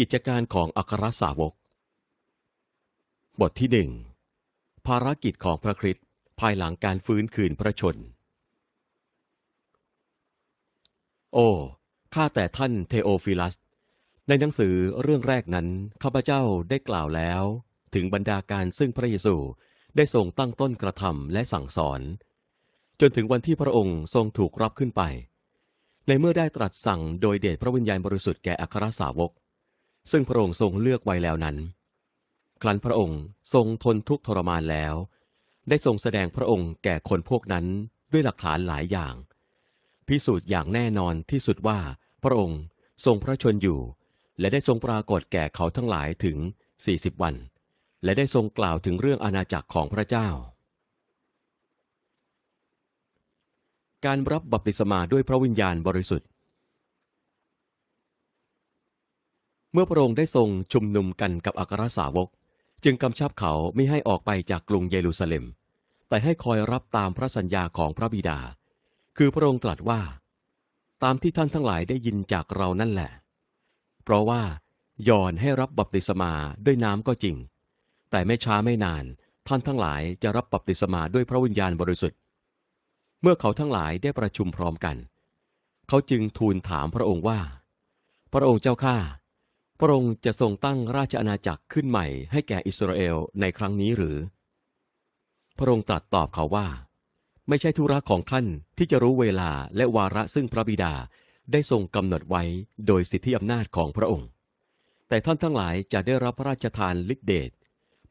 กิจการของอัครสาวก บทที่หนึ่งภารกิจของพระคริสต์ภายหลังการฟื้นคืนพระชน โอ้ข้าแต่ท่านเทโอฟิลัส ในหนังสือเรื่องแรกนั้นข้าพเจ้าได้กล่าวแล้ว ถึงบรรดาการซึ่งพระเยซูได้ทรงตั้งต้นกระทำและสั่งสอน จนถึงวันที่พระองค์ทรงถูกรับขึ้นไป ในเมื่อได้ตรัสสั่งโดยเดชพระวิญญาณบริสุทธิ์แก่อัครสาวกซึ่งพระองค์ทรงเลือกไว้แล้วนั้นครั้นพระองค์ทรงทนทุกข์ทรมานแล้ว ได้ทรงแสดงพระองค์แก่คนพวกนั้นด้วยหลักฐานหลายอย่าง พิสูจน์อย่างแน่นอนที่สุดว่าพระองค์ทรงพระชนอยู่ และได้ทรงปรากฏแก่เขาทั้งหลายถึง 40 วัน และได้ทรงกล่าวถึงเรื่องอาณาจักรของพระเจ้า การรับบัพติศมาด้วยพระวิญญาณบริสุทธิ์เมื่อพระองค์ได้ทรงชุมนุมกันกับอัครสาวก จึงกำชับเขาไม่ให้ออกไปจากกรุงเยรูซาเล็ม แต่ให้คอยรับตามพระสัญญาของพระบิดา คือพระองค์ตรัสว่า ตามที่ท่านทั้งหลายได้ยินจากเรานั่นแหละ เพราะว่ายอนให้รับบัพติศมาด้วยน้ำก็จริง แต่ไม่ช้าไม่นาน ท่านทั้งหลายจะรับบัพติศมาด้วยพระวิญญาณบริสุทธิ์เมื่อเขาทั้งหลายได้ประชุมพร้อมกัน เขาจึงทูลถามพระองค์ว่า พระองค์เจ้าข้าพระองค์จะทรงตั้งราชอาณาจักรขึ้นใหม่ให้แก่อิสราเอลในครั้งนี้หรือ พระองค์ตรัสตอบเขาว่า ไม่ใช่ธุระของท่านที่จะรู้เวลาและวาระซึ่งพระบิดาได้ทรงกำหนดไว้โดยสิทธิอำนาจของพระองค์ แต่ท่านทั้งหลายจะได้รับพระราชทานฤทธิเดช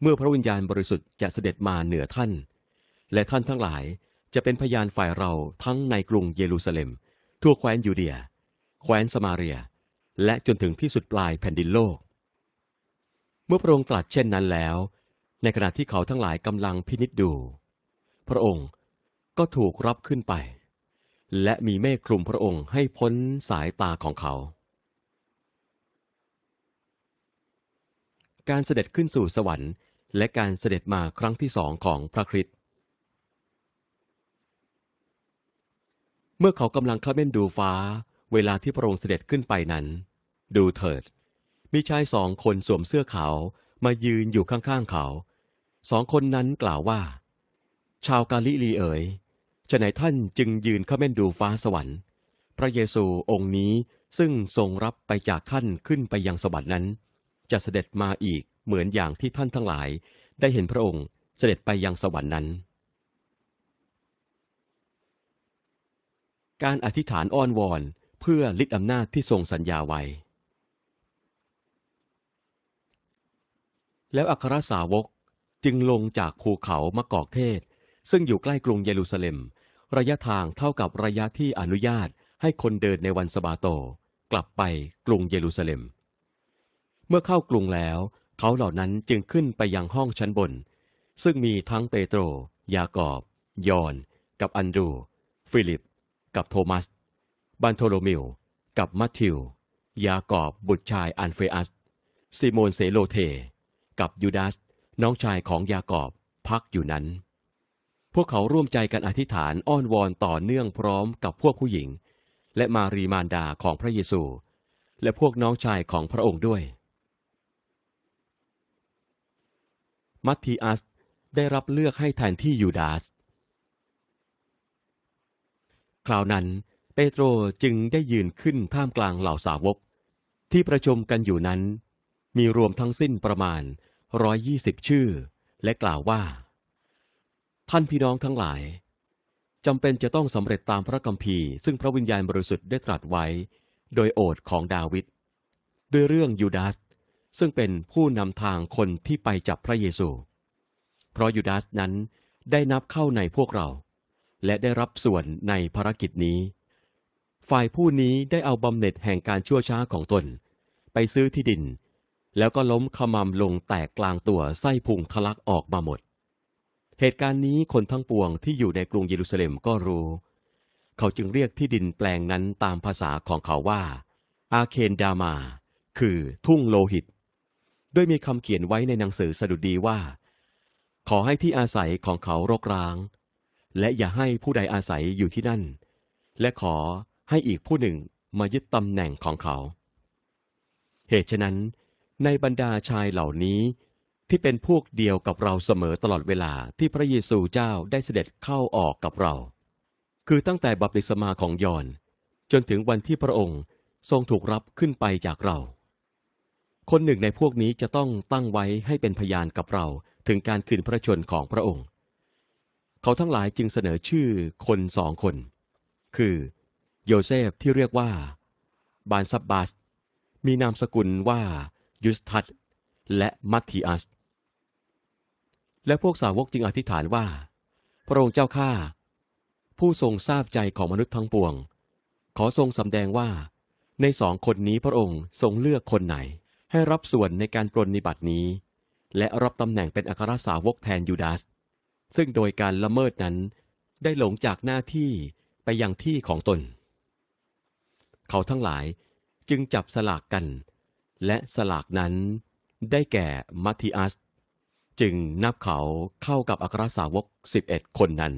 เมื่อพระวิญญาณบริสุทธิ์จะเสด็จมาเหนือท่าน และท่านทั้งหลายจะเป็นพยานฝ่ายเราทั้งในกรุงเยรูซาเล็ม ทั่วแคว้นยูเดียแคว้นสมาเรียและจนถึงที่สุดปลายแผ่นดินโลก เมื่อพระองค์ตรัสเช่นนั้นแล้ว ในขณะที่เขาทั้งหลายกำลังพินิจดู พระองค์ก็ถูกรับขึ้นไป และมีเมฆคลุมพระองค์ให้พ้นสายตาของเขา การเสด็จขึ้นสู่สวรรค์ และการเสด็จมาครั้งที่สองของพระคริสต์ เมื่อเขากำลังเข้าเม่นดูฟ้าเวลาที่พระองค์เสด็จขึ้นไปนั้น ดูเถิด มีชายสองคนสวมเสื้อขาวมายืนอยู่ข้างๆเขา สองคนนั้นกล่าวว่า ชาวกาลิลีเอ๋ยจะไหนท่านจึงยืนเข้าเม่นดูฟ้าสวรรค์ พระเยซูองค์นี้ซึ่งทรงรับไปจากท่านขึ้นไปยังสวรรค์นั้น จะเสด็จมาอีกเหมือนอย่างที่ท่านทั้งหลายได้เห็นพระองค์เสด็จไปยังสวรรค์นั้น การอธิษฐานอ้อนวอนเพื่อลิดอำนาจที่ทรงสัญญาไว้ แล้วอัครสาวกจึงลงจากภูเขามะกอกเทศ ซึ่งอยู่ใกล้กรุงเยรูซาเล็ม ระยะทางเท่ากับระยะที่อนุญาตให้คนเดินในวันสบาโต กลับไปกรุงเยรูซาเล็ม เมื่อเข้ากรุงแล้ว เขาเหล่านั้นจึงขึ้นไปยังห้องชั้นบน ซึ่งมีทั้งเปโตร ยากอบยอน กับอันดรู ฟิลิปกับโทมัสบันโทโลมิวกับมัทธิวยากอบบุตรชายอันเฟอัส ซิโมนเซโลเท กับยูดาส น้องชายของยากอบพักอยู่นั้น พวกเขาร่วมใจกันอธิษฐานอ้อนวอนต่อเนื่องพร้อมกับพวกผู้หญิง และมารีมานดาของพระเยซู และพวกน้องชายของพระองค์ด้วย มัทธิอัสได้รับเลือกให้แทนที่ยูดาส คราวนั้นเปโตรจึงได้ยืนขึ้น ท่ามกลางเหล่าสาวก ที่ประชุมกันอยู่นั้น มีรวมทั้งสิ้นประมาณร้อยยี่สิบชื่อ และกล่าวว่า ท่านพี่น้องทั้งหลาย จำเป็นจะต้องสำเร็จตามพระกัมภีร์ซึ่งพระวิญญาณบริสุทธิ์ได้ตรัสไว้ โดยโอษของดาวิดด้วยเรื่องยูดาส ซึ่งเป็นผู้นำทางคนที่ไปจับพระเยซู เพราะยูดาสนั้นได้นับเข้าในพวกเรา และได้รับส่วนในภารกิจนี้ฝ่ายผู้นี้ได้เอาบำเหน็จแห่งการชั่วช้าของตน ไปซื้อที่ดิน แล้วก็ล้มขมำลงแตกกลางตัวไส้พุงทะลักออกมาหมด เหตุการณ์นี้คนทั้งปวงที่อยู่ในกรุงเยรูซาเล็มก็รู้ เขาจึงเรียกที่ดินแปลงนั้นตามภาษาของเขาว่า อาเคนดามา คือทุ่งโลหิต ด้วยมีคำเขียนไว้ในหนังสือสดุดีว่า ขอให้ที่อาศัยของเขารกร้าง และอย่าให้ผู้ใดอาศัยอยู่ที่นั่น และขอให้อีกผู้หนึ่งมายึดตำแหน่งของเขา เหตุฉะนั้นในบรรดาชายเหล่านี้ที่เป็นพวกเดียวกับเราเสมอตลอดเวลาที่พระเยซูเจ้าได้เสด็จเข้าออกกับเรา คือตั้งแต่บัพติศมาของยอนจนถึงวันที่พระองค์ทรงถูกรับขึ้นไปจากเรา คนหนึ่งในพวกนี้จะต้องตั้งไว้ให้เป็นพยานกับเราถึงการขืนพระชนของพระองค์ เขาทั้งหลายจึงเสนอชื่อคนสองคน คือโยเซฟที่เรียกว่า บานซับบาส มีนามสกุลว่า ยุสทัตและมัทธิอัส และพวกสาวกจึงอธิษฐานว่า พระองค์เจ้าข้าผู้ทรงทราบใจของมนุษย์ทั้งปวง ขอทรงสำแดงว่า ในสองคนนี้พระองค์ทรงเลือกคนไหน ให้รับส่วนในการปรนนิบัตินี้ และรับตำแหน่งเป็นอัครสาวกแทนยูดาสซึ่งโดยการละเมิดนั้นได้หลงจากหน้าที่ไปยังที่ของตนเขาทั้งหลายจึงจับสลากกัน และสลากนั้นได้แก่มัทธิอัส จึงนับเขาเข้ากับอัครสาวก 11 คนนั้น